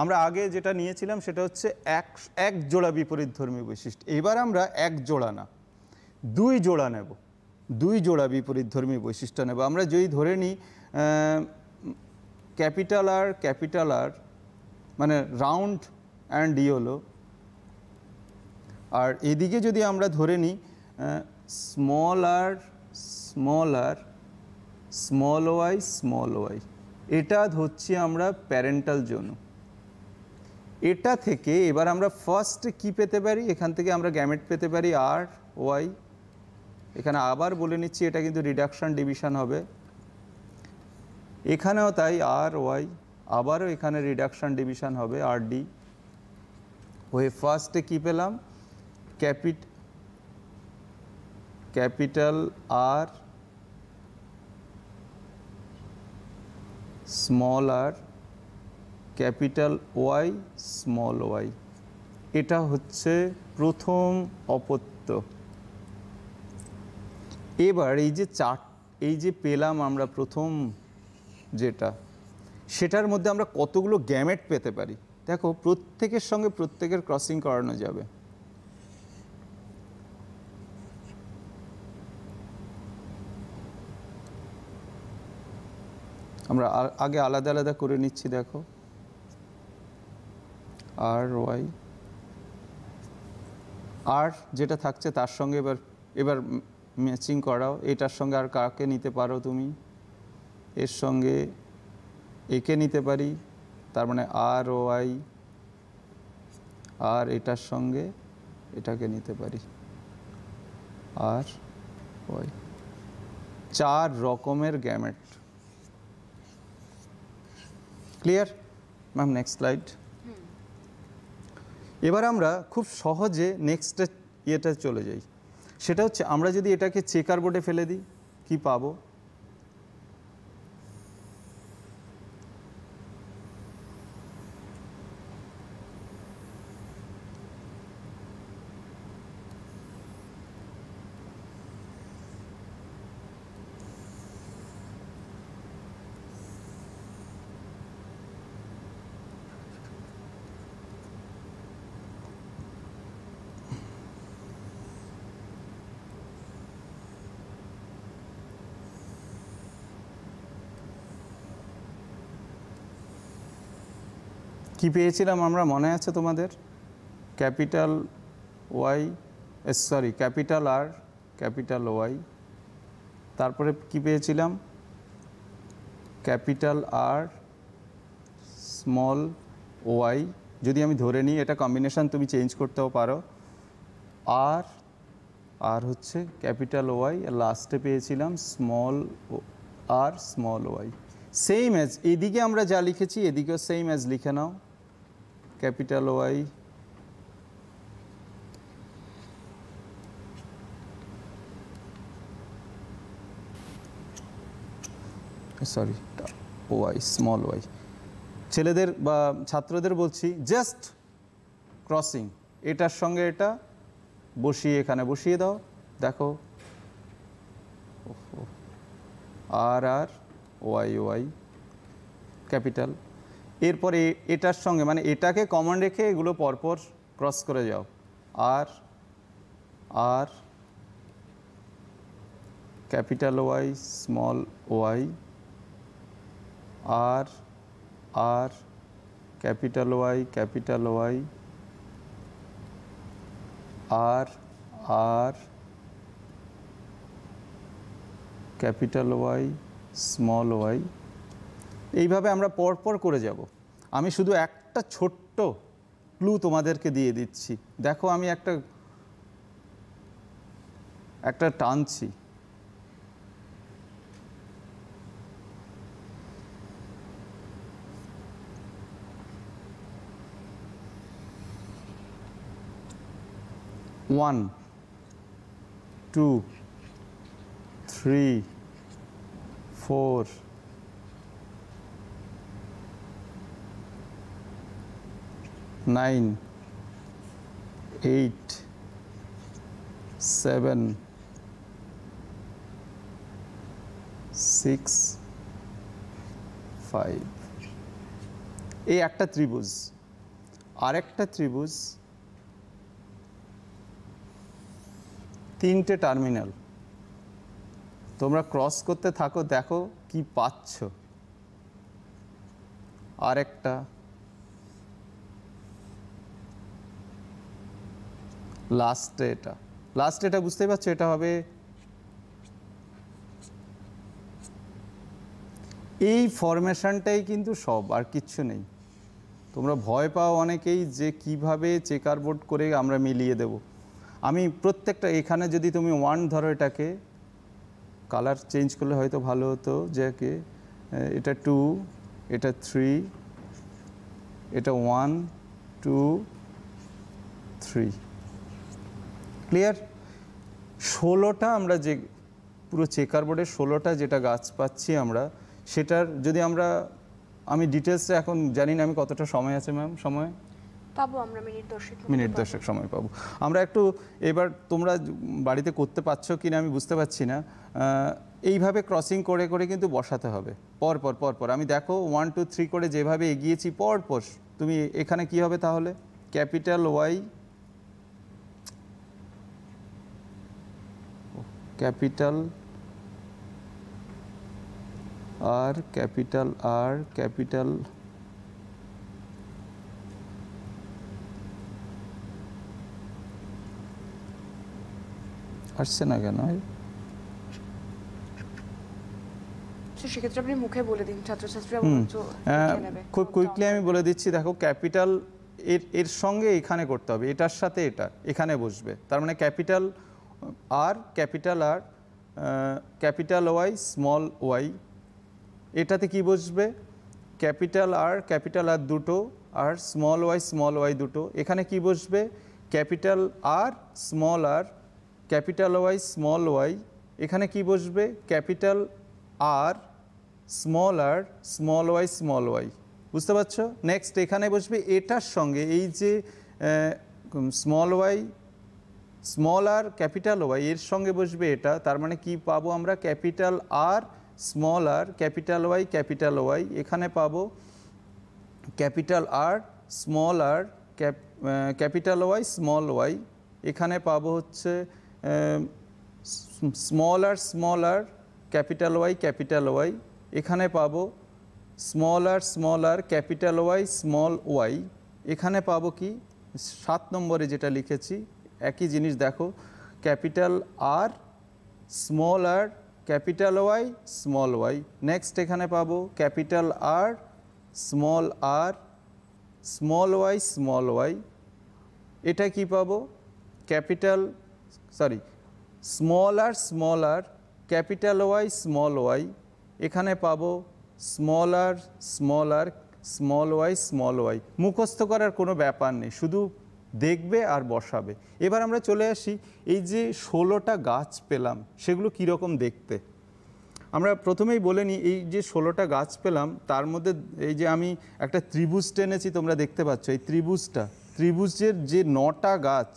আমরা আগে যেটা নিয়েছিলাম সেটা হচ্ছে এক এক জোড়া বিপরীত ধর্মী বৈশিষ্ট্য এবার আমরা এক জোড়া না দুই জোড়া নেব দুই জোড়া বিপরীত ধর্মী বৈশিষ্ট্য নেব আমরা যদি ধরে নিই ক্যাপিটাল আর ক্যাপিটাল আর মানে রাউন্ড অ্যান্ড ইয়েলো আর এদিকে যদি আমরা ধরে নিই small R small R small Y small Y এটা ধরছি আমরা প্যারেন্টাল জোন এটা থেকে এবার আমরা ফার্স্ট কি পেতে পারি এখান থেকে আমরা গ্যামেট পেতে পারি আর ওয়াই এখানে আবার বলে নিচ্ছি এটা কিন্তু রিডাকশান ডিভিশন হবে এখানেও তাই আর ওয়াই আবারও এখানে রিডাকশান ডিভিশন হবে আর ডি হয়ে ফার্স্টে কী পেলাম ক্যাপিট capital R small R capital Y small Y এটা হচ্ছে প্রথম অপত্য এবার এই যে চার এই যে পেলাম আমরা প্রথম যেটা সেটার মধ্যে আমরা কতগুলো গ্যামেট পেতে পারি দেখো প্রত্যেকের সঙ্গে প্রত্যেকের ক্রসিং করানো যাবে আমরা আগে আলাদা আলাদা করে নিচ্ছি দেখো আর ওয়াই আর যেটা থাকছে তার সঙ্গে এবার এবার ম্যাচিং করাও এটার সঙ্গে আর কাকে নিতে পারো তুমি এর সঙ্গে একে নিতে পারি তার মানে আর ও আই আর এটার সঙ্গে এটাকে নিতে পারি আর ওয়াই চার রকমের gamete clear ma'am next slide এবার আমরা খুব সহজে নেক্সট ইয়েটা চলে যাই সেটা হচ্ছে আমরা যদি এটাকে চেকার বোর্ডে ফেলে দিই কি পাবো কি পেয়েছিলাম আমরা মনে আছে তোমাদের capital Y sorry capital R capital Y তারপরে কি পেয়েছিলাম ক্যাপিটাল আর স্মল ওয়াই যদি আমি ধরে নিই এটা কম্বিনেশান তুমি চেঞ্জ করতেও পারো আর আর হচ্ছে ক্যাপিটাল ওয়াই লাস্টে পেয়েছিলাম small R small Y same as এদিকে আমরা যা লিখেছি এদিকেও সেম অ্যাজ লিখে নাও capital Y sorry Y small Y ছেলেদের বা ছাত্রদের বলছি জাস্ট ক্রসিং এটার সঙ্গে এটা বসিয়ে এখানে বসিয়ে দাও দেখো R R Y Y capital এরপরে এটার সঙ্গে মানে এটাকে কমন রেখে এগুলো পরপর ক্রস করে যাও R R capital Y small Y R R capital Y capital Y R R capital Y small Y এইভাবে আমরা পরপর করে যাব আমি শুধু একটা ছোট্ট ক্লু তোমাদেরকে দিয়ে দিচ্ছি দেখো আমি একটা একটা টানছি one two three four nine eight seven six five এই একটা ত্রিভুজ আরেকটা ত্রিভুজ তিনটে টার্মিনাল তোমরা ক্রস করতে থাকো দেখো কি পাচ্ছ আরেকটা লাস্টে এটা লাস্টে এটা বুঝতেই পারছো এটা হবে এই ফরমেশানটাই কিন্তু সব আর কিচ্ছু নেই তোমরা ভয় পাও অনেকেই যে কিভাবে চেকার বোর্ড করে আমরা মিলিয়ে দেব আমি প্রত্যেকটা এখানে যদি তুমি ওয়ান ধরো এটাকে কালার চেঞ্জ করলে হয়তো ভালো হতো যাকে এটা টু এটা থ্রি এটা ওয়ান টু থ্রি ক্লিয়ার ষোলোটা আমরা যে পুরো চেকার বোর্ডে ষোলোটা যেটা গাছ পাচ্ছি আমরা সেটার যদি আমরা আমি ডিটেলসে এখন জানি না আমি কতটা সময় আছে ম্যাম সময় পাবো আমরা মিনিট দশেক মিনিট দশেক সময় পাবো আমরা একটু এবার তোমরা বাড়িতে করতে পারছো কি না আমি বুঝতে পারছি না এইভাবে ক্রসিং করে করে কিন্তু বসাতে হবে পর পর পর পর আমি দেখো ওয়ান টু থ্রি করে যেভাবে এগিয়েছি পর পর তুমি এখানে কি হবে তাহলে capital Y capital R, capital R, capital আসছে না কেন সেক্ষেত্রে আপনি মুখে বলে দিন ছাত্রছাত্রীরা হ্যাঁ, খুব কুইকলি আমি বলে দিচ্ছি দেখো ক্যাপিটাল এর এর সঙ্গে এখানে করতে হবে এটার সাথে এটা এখানে বসবে তার মানে capital R capital R capital Y small Y এটাতে কি বসবে ক্যাপিটাল আর ক্যাপিটাল আর দুটো R small Y small Y দুটো এখানে কি বসবে capital R small R capital Y small Y এখানে কি বসবে capital R small R small Y small Y বুঝতে পারছো নেক্সট এখানে বসবে এটার সঙ্গে এই যে small Y small R capital Y এর সঙ্গে বসবে এটা তার মানে কি পাবো আমরা capital R small R capital Y capital Y এখানে পাবো capital R small R capital Y small Y এখানে পাবো হচ্ছে small R small R capital Y capital Y এখানে পাবো small R small R capital Y small Y এখানে পাবো কি সাত নম্বরে যেটা লিখেছি একই জিনিস দেখো capital R small R capital Y small Y next এখানে পাবো capital R small R small Y small Y এটা কি পাবো capital sorry small R small R capital Y small Y এখানে পাবো small R small R small Y small Y মুখস্থ করার কোনো ব্যাপার নেই শুধু দেখবে আর বসাবে এবার আমরা চলে আসি এই যে ষোলোটা গাছ পেলাম সেগুলো কীরকম দেখতে আমরা প্রথমেই বলে নিই এই যে ষোলোটা গাছ পেলাম তার মধ্যে এই যে আমি একটা ত্রিভুজ টেনেছি তোমরা দেখতে পাচ্ছ এই ত্রিভুজটা ত্রিভুজের যে নটা গাছ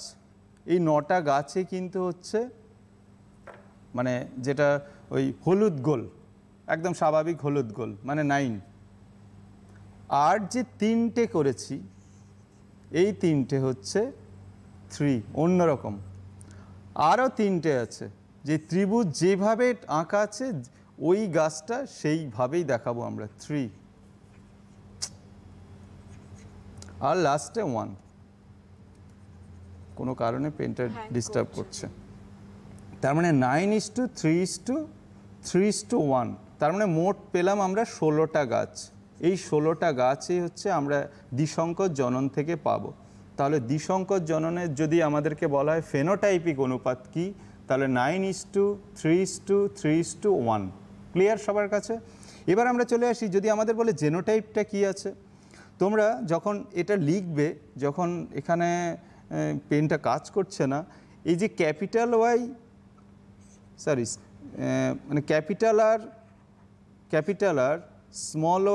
এই নটা গাছে কিন্তু হচ্ছে মানে যেটা ওই হলুদ গোল একদম স্বাভাবিক হলুদ গোল মানে নাইন আর যে তিনটে করেছি এই তিনটে হচ্ছে থ্রি অন্যরকম আরও তিনটে আছে যে ত্রিভুজ যেভাবে আঁকা আছে ওই গাছটা সেইভাবেই দেখাবো আমরা থ্রি আর লাস্টে ওয়ান কোনো কারণে পেনটা হ্যাঁ, ডিস্টার্ব করছে তার মানে nine is to three is to three is to one তার মানে মোট পেলাম আমরা ষোলোটা গাছ এই ষোলোটা গাছই হচ্ছে আমরা দ্বিশঙ্কর জনন থেকে পাবো তাহলে দ্বিশঙ্কর জননের যদি আমাদেরকে বলা হয় ফেনোটাইপিক অনুপাত কি তাহলে nine is to three is to three is to one clear সবার কাছে এবার আমরা চলে আসি যদি আমাদের বলে জেনোটাইপটা কি আছে তোমরা যখন এটা লিখবে যখন এখানে পেনটা কাজ করছে না এই যে ক্যাপিটাল ওয়াই সরি মানে capital R capital R small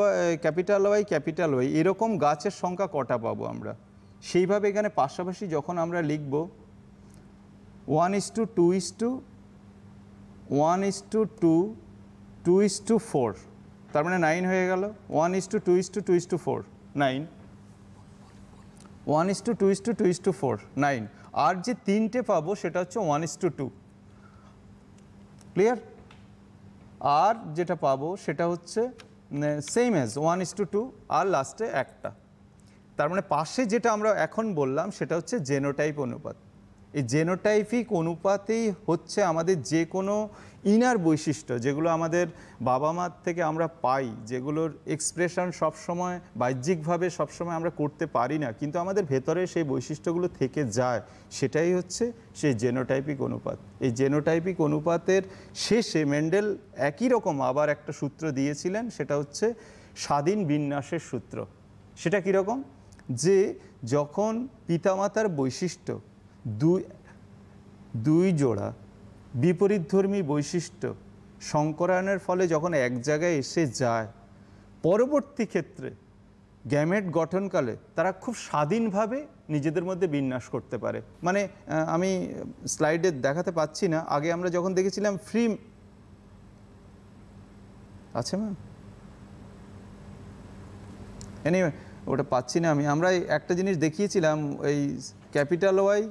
capital Y capital Y এরকম গাছের সংখ্যা কটা পাবো আমরা সেইভাবে এখানে পাশাপাশি যখন আমরা লিখব one is to two is to one is to two two is to four তার মানে নাইন হয়ে গেল one is to two is to two is to four nine one is to two is to two is to four nine আর যে তিনটে পাবো সেটা হচ্ছে one is to two clear আর যেটা পাবো সেটা হচ্ছে same as one is to two আর লাস্টে একটা তার মানে পাশে যেটা আমরা এখন বললাম সেটা হচ্ছে জেনোটাইপ অনুপাত এই জেনোটাইফিক অনুপাতেই হচ্ছে আমাদের যে কোনো ইনার বৈশিষ্ট্য যেগুলো আমাদের বাবা মার থেকে আমরা পাই যেগুলোর এক্সপ্রেশন সবসময় বাহ্যিকভাবে সবসময় আমরা করতে পারি না কিন্তু আমাদের ভেতরে সেই বৈশিষ্ট্যগুলো থেকে যায় সেটাই হচ্ছে সেই জেনোটাইপিক অনুপাত এই জেনোটাইপিক অনুপাতের শেষে মেন্ডেল একই রকম আবার একটা সূত্র দিয়েছিলেন সেটা হচ্ছে স্বাধীন বিন্যাসের সূত্র সেটা কীরকম যে যখন পিতামাতার বৈশিষ্ট্য দুই দুই জোড়া বিপরীতধর্মী বৈশিষ্ট্য সংকরায়নের ফলে যখন এক জায়গায় এসে যায় পরবর্তী ক্ষেত্রে গ্যামেট গঠনকালে তারা খুব স্বাধীনভাবে নিজেদের মধ্যে বিন্যাস করতে পারে মানে আমি স্লাইডে দেখাতে পাচ্ছি না আগে আমরা যখন দেখেছিলাম ফ্রি আছে ম্যাম এনিওয়ে ওটা পাচ্ছি না আমি আমরা একটা জিনিস দেখিয়েছিলাম ওই capital Y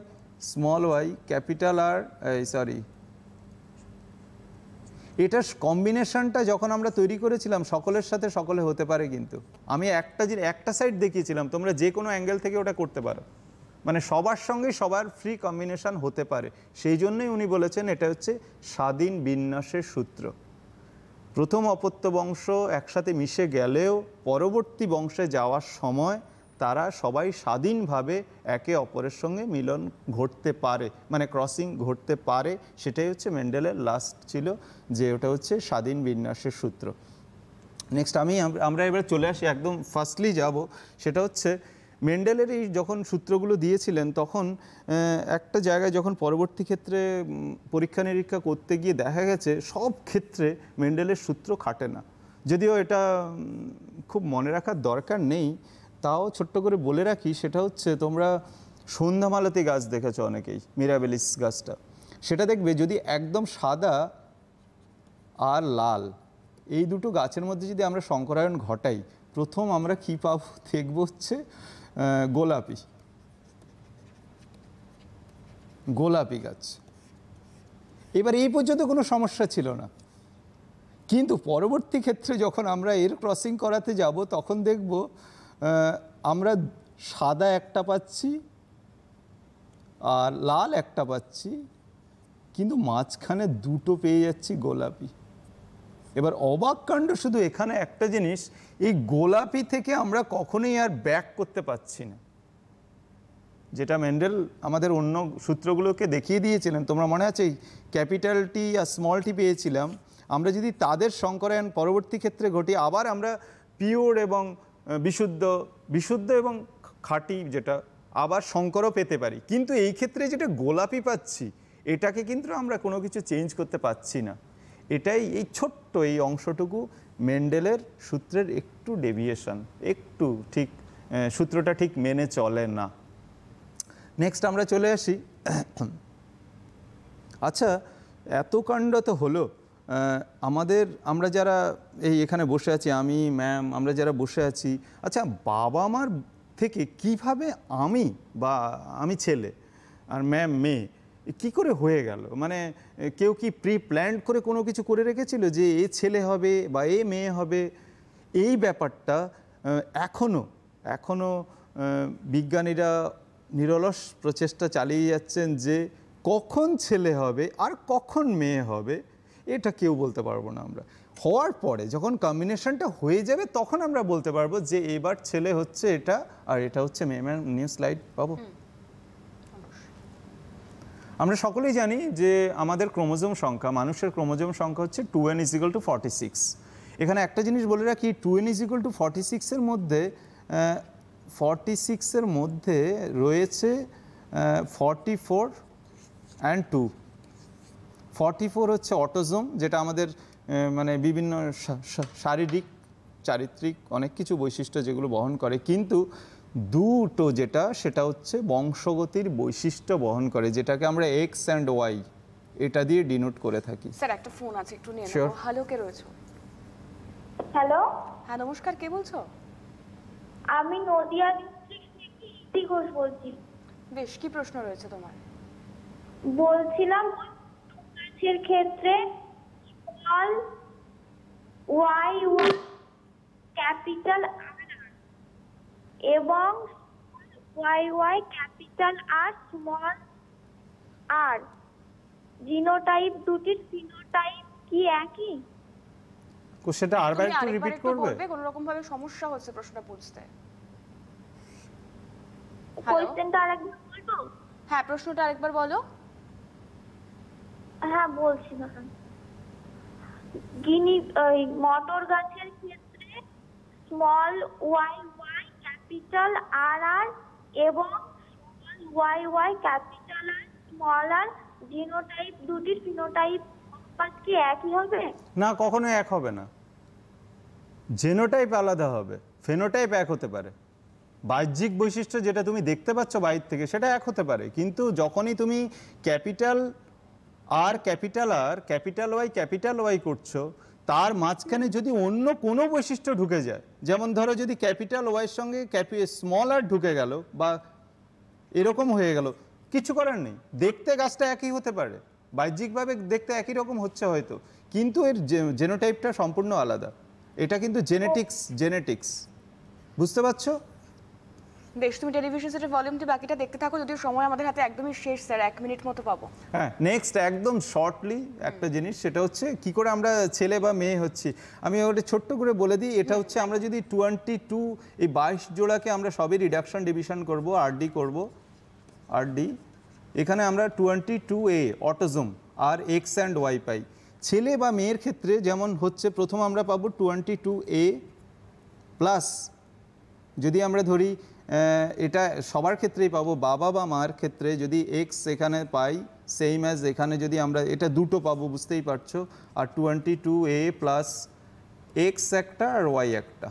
small Y capital R sorry এটার কম্বিনেশনটা যখন আমরা তৈরি করেছিলাম সকলের সাথে সকলে হতে পারে কিন্তু আমি একটা যে একটা সাইড দেখিয়েছিলাম তোমরা যে কোনো অ্যাঙ্গেল থেকে ওটা করতে পারো মানে সবার সঙ্গে সবার ফ্রি কম্বিনেশন হতে পারে সেই জন্যই উনি বলেছেন এটা হচ্ছে স্বাধীন বিন্যাসের সূত্র প্রথম অপত্য বংশ একসাথে মিশে গেলেও পরবর্তী বংশে যাওয়ার সময় তারা সবাই স্বাধীনভাবে একে অপরের সঙ্গে মিলন ঘটতে পারে মানে ক্রসিং ঘটতে পারে সেটাই হচ্ছে মেন্ডেলের লাস্ট ছিল যে ওটা হচ্ছে স্বাধীন বিন্যাসের সূত্র নেক্সট আমি আমরা এবার চলে আসি একদম ফার্স্টলি যাব সেটা হচ্ছে মেন্ডেলের এই যখন সূত্রগুলো দিয়েছিলেন তখন একটা জায়গায় যখন পরবর্তী ক্ষেত্রে পরীক্ষা নিরীক্ষা করতে গিয়ে দেখা গেছে সব ক্ষেত্রে মেন্ডেলের সূত্র খাটে না যদিও এটা খুব মনে রাখার দরকার নেই তাও ছোট্ট করে বলে রাখি সেটা হচ্ছে তোমরা সন্ধ্যামালাতি গাছ দেখেছো অনেকেই মিরাবেলিস গাছটা সেটা দেখবে যদি একদম সাদা আর লাল এই দুটো গাছের মধ্যে যদি আমরা শঙ্করায়ণ ঘটাই প্রথম আমরা কী পাব দেখব হচ্ছে গোলাপি গোলাপি গাছ এবার এই পর্যন্ত কোনো সমস্যা ছিল না কিন্তু পরবর্তী ক্ষেত্রে যখন আমরা এর ক্রসিং করাতে যাব তখন দেখব আমরা সাদা একটা পাচ্ছি আর লাল একটা পাচ্ছি কিন্তু মাঝখানে দুটো পেয়ে যাচ্ছি গোলাপি এবার অবাক কাণ্ড শুধু এখানে একটা জিনিস এই গোলাপি থেকে আমরা কখনোই আর ব্যাক করতে পাচ্ছি না যেটা মেন্ডেল আমাদের অন্য সূত্রগুলোকে দেখিয়ে দিয়েছিলেন তোমরা মনে আছে ক্যাপিটাল টি আর স্মল টি পেয়েছিলাম আমরা যদি তাদের সংকরায়ন পরবর্তী ক্ষেত্রে ঘটি আবার আমরা পিওর এবং বিশুদ্ধ বিশুদ্ধ এবং খাঁটি যেটা আবার শঙ্করও পেতে পারি কিন্তু এই ক্ষেত্রে যেটা গোলাপি পাচ্ছি এটাকে কিন্তু আমরা কোনো কিছু চেঞ্জ করতে পাচ্ছি না এটাই এই ছোট্ট এই অংশটুকু মেন্ডেলের সূত্রের একটু ডেভিয়েশন একটু ঠিক সূত্রটা ঠিক মেনে চলে না নেক্সট আমরা চলে আসি আচ্ছা এত কাণ্ড তো হলো আমাদের আমরা যারা এই এখানে বসে আছি আমি ম্যাম আমরা যারা বসে আছি আচ্ছা বাবা মার থেকে কিভাবে আমি বা আমি ছেলে আর ম্যাম মেয়ে কি করে হয়ে গেল মানে কেউ কি প্রি প্ল্যান্ড করে কোনো কিছু করে রেখেছিল যে এ ছেলে হবে বা এ মেয়ে হবে এই ব্যাপারটা এখনও এখনও বিজ্ঞানীরা নিরলস প্রচেষ্টা চালিয়ে যাচ্ছেন যে কখন ছেলে হবে আর কখন মেয়ে হবে এটা কেউ বলতে পারবো না আমরা হওয়ার পরে যখন কম্বিনেশনটা হয়ে যাবে তখন আমরা বলতে পারবো যে এবার ছেলে হচ্ছে এটা আর এটা হচ্ছে মেয়ে ম্যাম নিউ স্লাইড পাবো আমরা সকলেই জানি যে আমাদের ক্রোমোজোম সংখ্যা মানুষের ক্রোমোজোম সংখ্যা হচ্ছে two N is to forty six এখানে একটা জিনিস বলে রাখি two N is to forty সিক্সের মধ্যে ফর্টি সিক্সের মধ্যে রয়েছে forty four and two forty four হচ্ছে অটোজোম যেটা আমাদের মানে বিভিন্ন শারীরিক চারিত্রিক অনেক কিছু বৈশিষ্ট্য যেগুলো বহন করে কিন্তু দুটো যেটা সেটা হচ্ছে বংশগতির বৈশিষ্ট্য বহন করে যেটাকে আমরা এক্স অ্যান্ড ওয়াই এটা দিয়ে ডিনোট করে থাকি স্যার একটা ফোন আছে একটু নিয়ে নাও হ্যালো কে রয়েছে হ্যালো হ্যাঁ নমস্কার কে বলছো আমি নদিয়া ডিস্ট্রিক্ট ঘোষ বলছি বেশ কি প্রশ্ন রয়েছে তোমার বলছিলাম এর ক্ষেত্রে স্মল ওয়াই ক্যাপিটাল আর এবং Y Y capital R small R genotype দুটির ফিনোটাইপ কি একই কোশ্চেনটা আরবার একটু রিপিট করবে কোন রকম ভাবে সমস্যা হচ্ছে প্রশ্নটা বুঝতে কোশ্চেনটা আরেকবার বলবো হ্যাঁ প্রশ্নটা আরেকবার বলো হ্যাঁ বলছি ম্যাম গিনি ওই মটর গাছের ক্ষেত্রে small Y Y capital R R এবং small Y Y capital R small R genotype দুটির ফিনোটাইপ কি একই হবে না কখনো এক হবে না জেনোটাইপ আলাদা হবে ফেনোটাইপ এক হতে পারে বাহ্যিক বৈশিষ্ট্য যেটা তুমি দেখতে পাচ্ছ বাইর থেকে সেটা এক হতে পারে কিন্তু যখনই তুমি capital R capital R capital Y capital Y করছো তার মাঝখানে যদি অন্য কোনো বৈশিষ্ট্য ঢুকে যায় যেমন ধরো যদি ক্যাপিটাল ওয়াইয়ের সঙ্গে ক্যাপি স্মল আর ঢুকে গেল বা এরকম হয়ে গেল কিছু করার নেই দেখতে গাছটা একই হতে পারে বাহ্যিকভাবে দেখতে একই রকম হচ্ছে হয়তো কিন্তু এর জেনোটাইপটা সম্পূর্ণ আলাদা এটা কিন্তু জেনেটিক্স জেনেটিক্স বুঝতে পারছো বেশ তুমি টেলিভিশন সেটের ভলিউমটি বাকিটা দেখতে থাকো যদিও সময় আমাদের হাতে একদমই শেষ স্যার এক মিনিট মতো পাবো হ্যাঁ নেক্সট একদম শর্টলি একটা জিনিস সেটা হচ্ছে কি করে আমরা ছেলে বা মেয়ে হচ্ছি আমি ওটা ছোট্ট করে বলে দিই এটা হচ্ছে আমরা যদি টোয়েন্টি টু এই বাইশ জোড়াকে আমরা সবই রিডাকশন ডিভিশন করব আরডি করব আরডি এখানে আমরা টোয়েন্টি টু এ অটোজম আর এক্স অ্যান্ড ওয়াই পাই ছেলে বা মেয়ের ক্ষেত্রে যেমন হচ্ছে প্রথম আমরা পাবো টোয়েন্টি টু এ প্লাস যদি আমরা ধরি এটা সবার ক্ষেত্রেই পাবো বাবা বা মার ক্ষেত্রে যদি এক্স এখানে পাই সেম অ্যাজ এখানে যদি আমরা এটা দুটো পাবো বুঝতেই পারছো আর twenty two A plus X একটা আর ওয়াই একটা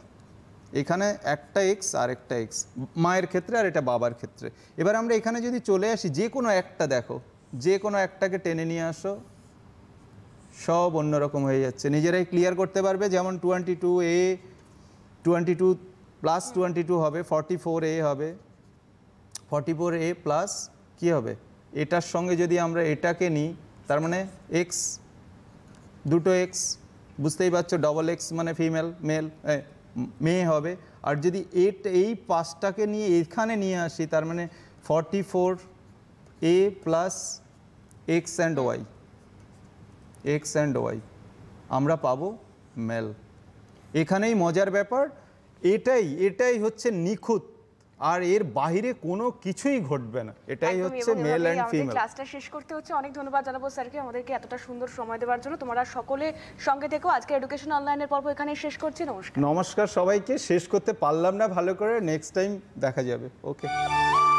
এখানে একটা এক্স আর একটা এক্স মায়ের ক্ষেত্রে আর এটা বাবার ক্ষেত্রে এবার আমরা এখানে যদি চলে আসি যে কোনো একটা দেখো যে কোনো একটাকে টেনে নিয়ে আসো সব অন্যরকম হয়ে যাচ্ছে নিজেরাই ক্লিয়ার করতে পারবে যেমন twenty two A twenty two plus twenty two হবে ফর্টি ফোর এ হবে ফর্টি ফোর এ প্লাস কী হবে এটার সঙ্গে যদি আমরা এটাকে নিই তার মানে এক্স দুটো এক্স বুঝতেই পারছো ডবল এক্স মানে ফিমেল মেল মেয়ে হবে আর যদি এট এই পাঁচটাকে নিয়ে এখানে নিয়ে আসি তার মানে forty four A plus X and Y X and Y আমরা পাবো মেল এখানেই মজার ব্যাপার এটাই এটাই হচ্ছে নিখুঁত আর এর বাহিরে কোনো কিছুই ঘটবে না এটাই হচ্ছে মেল এন্ড ফিমেল ক্লাসটা শেষ করতে হচ্ছে অনেক ধন্যবাদ জানাবো স্যারকে আমাদেরকে এতটা সুন্দর সময় দেওয়ার জন্য তোমরা সকলে সঙ্গে থেকো আজকে এডুকেশন অনলাইনের পর্ব এখানে শেষ করছি নমস্কার নমস্কার সবাইকে শেষ করতে পারলাম না ভালো করে নেক্সট টাইম দেখা যাবে ওকে